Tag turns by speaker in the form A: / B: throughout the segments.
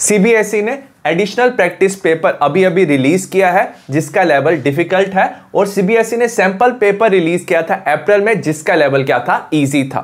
A: CBSE ने additional practice paper अभी अभी रिलीज किया है जिसका लेवल डिफिकल्ट है और सीबीएसई ने सैंपल पेपर रिलीज किया था अप्रैल में जिसका लेवल क्या था इजी था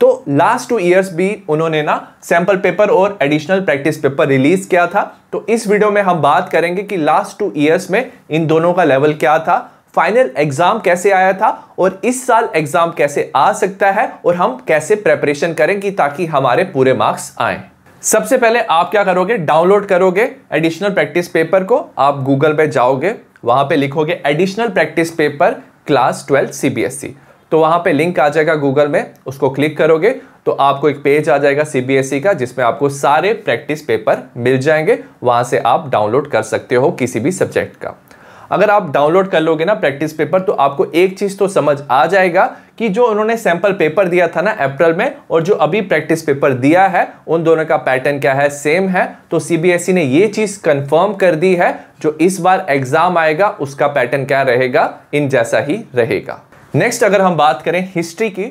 A: तो लास्ट टू ईयर्स भी उन्होंने ना सैंपल पेपर और एडिशनल प्रैक्टिस पेपर रिलीज किया था तो इस वीडियो में हम बात करेंगे कि लास्ट टू ईयर्स में इन दोनों का लेवल क्या था फाइनल एग्जाम कैसे आया था और इस साल एग्जाम कैसे आ सकता है और हम कैसे प्रेपरेशन करें कि ताकि हमारे पूरे मार्क्स आएँ सबसे पहले आप क्या करोगे डाउनलोड करोगे एडिशनल प्रैक्टिस पेपर को आप गूगल पे जाओगे वहां पे लिखोगे additional practice paper class twelfth CBSE तो वहां पे लिंक आ जाएगा गूगल में उसको क्लिक करोगे तो आपको एक पेज आ जाएगा सीबीएसई e का जिसमें आपको सारे प्रैक्टिस पेपर मिल जाएंगे वहां से आप डाउनलोड कर सकते हो किसी भी सब्जेक्ट का अगर आप डाउनलोड कर लोगे ना प्रैक्टिस पेपर तो आपको एक चीज़ तो समझ आ जाएगा कि जो उन्होंने सैंपल पेपर दिया था ना अप्रैल में और जो अभी प्रैक्टिस पेपर दिया है उन दोनों का पैटर्न क्या है सेम है तो सीबीएसई e ने ये चीज कंफर्म कर दी है जो इस बार एग्जाम आएगा उसका पैटर्न क्या रहेगा इन जैसा ही रहेगा नेक्स्ट अगर हम बात करें हिस्ट्री की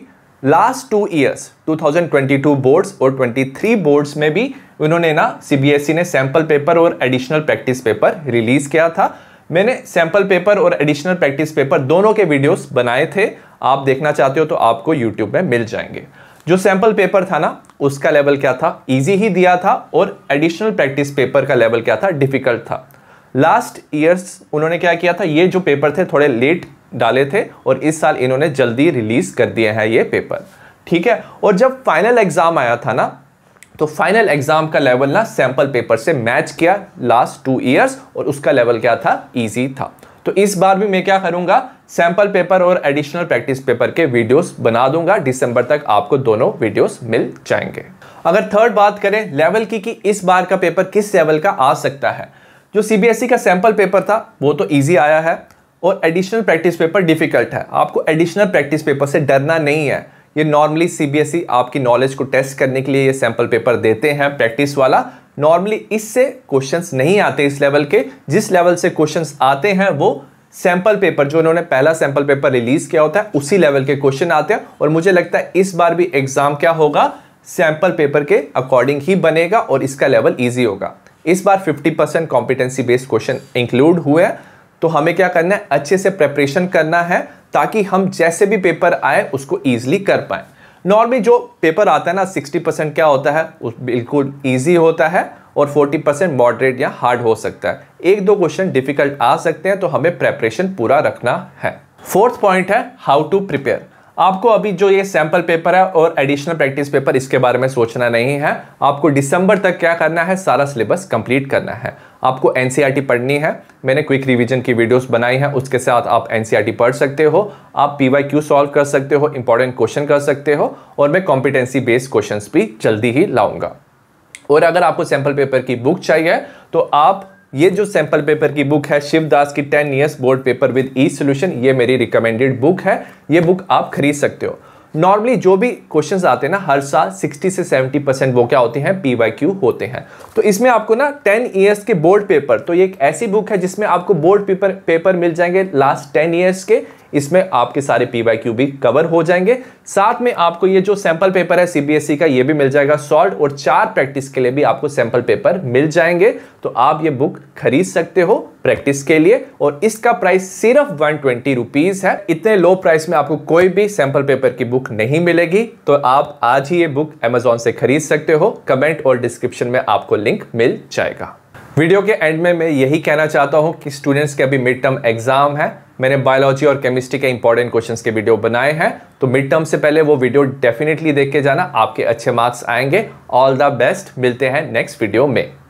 A: लास्ट टू ईयर्स 2022 बोर्ड्स और 23 बोर्ड्स में भी उन्होंने ना सीबीएसई e ने सैंपल पेपर और एडिशनल प्रैक्टिस पेपर रिलीज किया था मैंने सैम्पल पेपर और एडिशनल प्रैक्टिस पेपर दोनों के वीडियोस बनाए थे आप देखना चाहते हो तो आपको यूट्यूब में मिल जाएंगे जो सैम्पल पेपर था ना उसका लेवल क्या था इजी ही दिया था और एडिशनल प्रैक्टिस पेपर का लेवल क्या था डिफिकल्ट था लास्ट ईयर्स उन्होंने क्या किया था ये जो पेपर थे थोड़े लेट डाले थे और इस साल इन्होंने जल्दी रिलीज कर दिए हैं ये पेपर ठीक है और जब फाइनल एग्जाम आया था ना तो फाइनल एग्जाम का लेवल ना सैंपल पेपर से मैच किया लास्ट टू ईयर्स और उसका लेवल क्या था ईजी था तो इस बार भी मैं क्या करूंगा सैंपल पेपर और एडिशनल प्रैक्टिस पेपर के वीडियोस बना दूंगा दिसंबर तक आपको दोनों वीडियोस मिल जाएंगे अगर थर्ड बात करें लेवल की कि इस बार का पेपर किस लेवल का आ सकता है जो सीबीएसई e का सैंपल पेपर था वो तो ईजी आया है और एडिशनल प्रैक्टिस पेपर डिफिकल्ट है आपको एडिशनल प्रैक्टिस पेपर से डरना नहीं है ये नॉर्मली सीबीएसई e आपकी नॉलेज को टेस्ट करने के लिए ये सैम्पल पेपर देते हैं प्रैक्टिस वाला नॉर्मली इससे क्वेश्चंस नहीं आते इस लेवल के जिस लेवल से क्वेश्चंस आते हैं वो सैम्पल पेपर जो उन्होंने पहला सैम्पल पेपर रिलीज किया होता है उसी लेवल के क्वेश्चन आते हैं और मुझे लगता है इस बार भी एग्जाम क्या होगा सैम्पल पेपर के अकॉर्डिंग ही बनेगा और इसका लेवल ईजी होगा इस बार 50 percent competency based question include हुए हैं तो हमें क्या करना है अच्छे से प्रेपरेशन करना है ताकि हम जैसे भी पेपर आए उसको ईजिली कर पाए नॉर्मली जो पेपर आता है ना 60 परसेंट क्या होता है उस बिल्कुल ईजी होता है और 40 परसेंट मॉडरेट या हार्ड हो सकता है एक दो क्वेश्चन डिफिकल्ट आ सकते हैं तो हमें प्रेपरेशन पूरा रखना है फोर्थ पॉइंट है हाउ टू प्रिपेयर आपको अभी जो ये सैंपल पेपर है और एडिशनल प्रैक्टिस पेपर इसके बारे में सोचना नहीं है आपको दिसंबर तक क्या करना है सारा सिलेबस कंप्लीट करना है आपको एन e पढ़नी है मैंने क्विक रिविजन की वीडियोस बनाई हैं उसके साथ आप एन e पढ़ सकते हो आप पी वाई क्यू सॉल्व कर सकते हो इंपॉर्टेंट क्वेश्चन कर सकते हो और मैं कॉम्पिटेंसी बेस्ड क्वेश्चन भी जल्दी ही लाऊंगा और अगर आपको सैम्पल पेपर की बुक चाहिए तो आप ये जो सैंपल पेपर की बुक है शिवदास की ten years board paper with ई सोल्यूशन ये मेरी रिकमेंडेड बुक है ये बुक आप खरीद सकते हो नॉर्मली जो भी क्वेश्चन आते हैं ना हर साल 60 से 70 परसेंट वो क्या होते हैं पी वाई क्यू होते हैं तो इसमें आपको ना 10 ईयर्स के बोर्ड पेपर तो ये एक ऐसी बुक है जिसमें आपको बोर्ड पेपर पेपर मिल जाएंगे लास्ट 10 ईयर्स के इसमें आपके सारे पी वाई क्यू भी कवर हो जाएंगे साथ में आपको ये जो सैंपल पेपर है सीबीएसई e का ये भी मिल जाएगा सॉल्ट और चार प्रैक्टिस के लिए भी आपको सैंपल पेपर मिल जाएंगे तो आप ये बुक खरीद सकते हो प्रैक्टिस के लिए और इसका प्राइस सिर्फ वन ट्वेंटी रुपीज़ है इतने लो प्राइस में आपको कोई भी सैंपल पेपर की बुक नहीं मिलेगी तो आप आज ही ये बुक अमेजोन से खरीद सकते हो कमेंट और डिस्क्रिप्शन में आपको लिंक मिल जाएगा वीडियो के एंड में मैं यही कहना चाहता हूँ कि स्टूडेंट्स के अभी मिड टर्म एग्जाम है मैंने बायोलॉजी और केमिस्ट्री के इंपॉर्टेंट क्वेश्चन के वीडियो बनाए हैं तो मिड टर्म से पहले वो वीडियो डेफिनेटली देख के जाना आपके अच्छे मार्क्स आएंगे ऑल द बेस्ट मिलते हैं नेक्स्ट वीडियो में